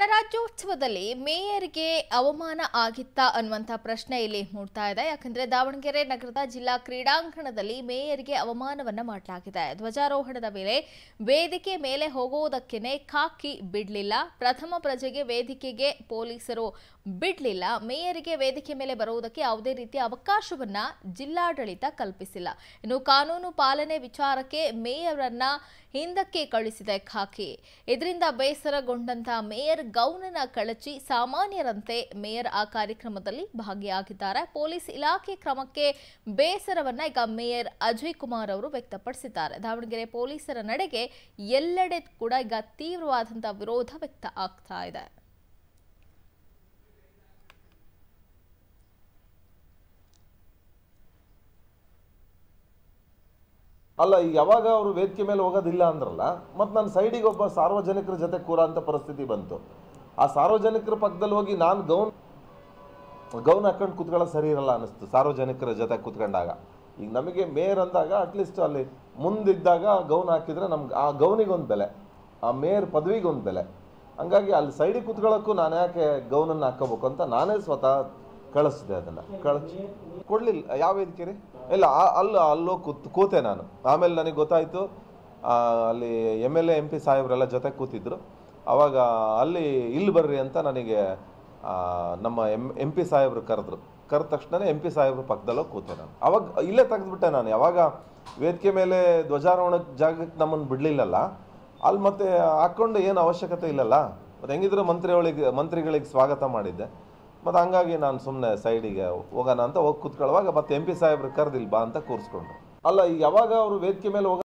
ಗಣರಾಜ್ಯೋತ್ಸವದಲ್ಲಿ ಮೇಯರ್ಗೆ ಅವಮಾನ ಆಗಿತ್ತಾ ಅನ್ನುವಂಥ ಪ್ರಶ್ನೆ ಇಲ್ಲಿ ಮೂಡ್ತಾ ಇದೆ ಯಾಕಂದ್ರೆ ದಾವಣಗೆರೆ ನಗರದ ಜಿಲ್ಲಾ ಕ್ರೀಡಾಂಗಣದಲ್ಲಿ ಮೇಯರ್ಗೆ ಅವಮಾನವನ್ನ ಮಾಡಲಾಗಿದೆ ಧ್ವಜಾರೋಹಣದ ವೇಳೆ ವೇದಿಕೆ ಮೇಲೆ ಹೋಗುವುದಕ್ಕೇನೆ ಖಾಕಿ ಬಿಡಲಿಲ್ಲ ಪ್ರಥಮ ಪ್ರಜೆಗೆ ವೇದಿಕೆಗೆ ಪೊಲೀಸರು ಬಿಡಲಿಲ್ಲ ಮೇಯರ್ಗೆ ವೇದಿಕೆ ಮೇಲೆ ಬರುವುದಕ್ಕೆ ಯಾವುದೇ ರೀತಿಯ ಅವಕಾಶವನ್ನ ಜಿಲ್ಲಾಡಳಿತ ಕಲ್ಪಿಸಿಲ್ಲ ಇನ್ನು ಕಾನೂನು ಪಾಲನೆ ವಿಚಾರಕ್ಕೆ ಮೇಯರನ್ನು ಹಿಂದಕ್ಕೆ ಕಳಿಸಿದೆ ಖಾಕಿ ಇದರಿಂದ ಬೇಸರಗೊಂಡಂತಹ ಮೇಯರ್ ಗೌನನ ಕಳಚಿ ಸಾಮಾನ್ಯರಂತೆ ಮೇಯರ್ ಆ ಕಾರ್ಯಕ್ರಮದಲ್ಲಿ ಭಾಗಿಯಾಗಿದ್ದಾರೆ ಪೊಲೀಸ್ ಇಲಾಖೆ ಕ್ರಮಕ್ಕೆ ಬೇಸರವನ್ನ ಈಗ ಮೇಯರ್ ಅಜಯ್ ಕುಮಾರ್ ಅವರು ವ್ಯಕ್ತಪಡಿಸಿದ್ದಾರೆ ದಾವಣಗೆರೆ ಪೊಲೀಸರ ನಡೆಗೆ ಎಲ್ಲೆಡೆ ಕೂಡ ಈಗ ತೀವ್ರವಾದಂತಹ ವಿರೋಧ ವ್ಯಕ್ತ ಆಗ್ತಾ ಇದೆ ಅಲ್ಲ ಈಗ ಯಾವಾಗ ಅವರು ವೇದಿಕೆ ಮೇಲೆ ಹೋಗೋದಿಲ್ಲ ಅಂದ್ರಲ್ಲ ಮತ್ತು ನನ್ನ ಸೈಡಿಗೆ ಒಬ್ಬ ಸಾರ್ವಜನಿಕರ ಜೊತೆ ಕೂರಂತ ಪರಿಸ್ಥಿತಿ ಬಂತು ಆ ಸಾರ್ವಜನಿಕರ ಪಕ್ಕದಲ್ಲಿ ಹೋಗಿ ನಾನು ಗೌನ್ ಗೌನ್ ಹಾಕೊಂಡು ಕೂತ್ಕೊಳ್ಳೋ ಸರಿ ಇರಲ್ಲ ಅನ್ನಿಸ್ತು ಸಾರ್ವಜನಿಕರ ಜೊತೆ ಕೂತ್ಕೊಂಡಾಗ ಈಗ ನಮಗೆ ಮೇಯರ್ ಅಂದಾಗ ಅಟ್ಲೀಸ್ಟ್ ಅಲ್ಲಿ ಮುಂದಿದ್ದಾಗ ಗೌನ್ ಹಾಕಿದರೆ ನಮ್ಗೆ ಆ ಗೌನಿಗೊಂದು ಬೆಲೆ ಆ ಮೇಯರ್ ಪದವಿಗೊಂದು ಬೆಲೆ ಹಂಗಾಗಿ ಅಲ್ಲಿ ಸೈಡಿಗೆ ಕೂತ್ಕೊಳ್ಳೋಕ್ಕೂ ನಾನು ಯಾಕೆ ಗೌನನ್ನು ಹಾಕೋಬೇಕು ಅಂತ ನಾನೇ ಸ್ವತಃ ಕಳಿಸಿದೆ ಅದನ್ನು ಕಳಿಸಿ ಕೊಡಲಿಲ್ಲ ಯಾವ ವೇದಿಕೆ ರೀ ಇಲ್ಲ ಅಲ್ಲ ಅಲ್ಲೋ ಕೂತ್ ಕೂತೆ ನಾನು ಆಮೇಲೆ ನನಗೆ ಗೊತ್ತಾಯಿತು ಅಲ್ಲಿ M L A M P ಸಾಹೇಬರೆಲ್ಲ ಜೊತೆ ಕೂತಿದ್ರು ಆವಾಗ ಅಲ್ಲಿ ಇಲ್ಲಿ ಬರ್ರಿ ಅಂತ ನನಗೆ ನಮ್ಮ ಎಂ ಎಂ ಪಿ ಸಾಹೇಬರು ಕರೆದ್ರು ಕರೆದ ತಕ್ಷಣ ಎಂ ಪಿ ಸಾಹೇಬ್ರ ಪಕ್ಕದಲ್ಲೋ ಕೂತೆ ನಾನು ಅವಾಗ ಇಲ್ಲೇ ತೆಗೆದುಬಿಟ್ಟೆ ನಾನು ಯಾವಾಗ ವೇದಿಕೆ ಮೇಲೆ ಧ್ವಜಾರೋಹಣ ಜಾಗಕ್ಕೆ ನಮ್ಮನ್ನು ಬಿಡಲಿಲ್ಲಲ್ಲ ಅಲ್ಲಿ ಮತ್ತೆ ಹಾಕ್ಕೊಂಡು ಏನು ಅವಶ್ಯಕತೆ ಇಲ್ಲಲ್ಲ ಮತ್ತು ಹೆಂಗಿದ್ರು ಮಂತ್ರಿಗಳಿಗೆ ಮಂತ್ರಿಗಳಿಗೆ ಸ್ವಾಗತ ಮಾಡಿದ್ದೆ ಮತ್ತು ಹಂಗಾಗಿ ನಾನು ಸುಮ್ಮನೆ ಸೈಡಿಗೆ ಹೋಗೋಣ ಅಂತ ಹೋಗಿ ಕೂತ್ಕೊಳ್ಳುವಾಗ ಮತ್ತೆ ಎಂ ಪಿ ಸಾಹೇಬ್ರು ಕರೆದಿಲ್ಲ ಬಾ ಅಂತ ಕೂರಿಸ್ಕೊಂಡು ಅಲ್ಲ ಯಾವಾಗ ಅವರು ವೇದಿಕೆ ಮೇಲೆ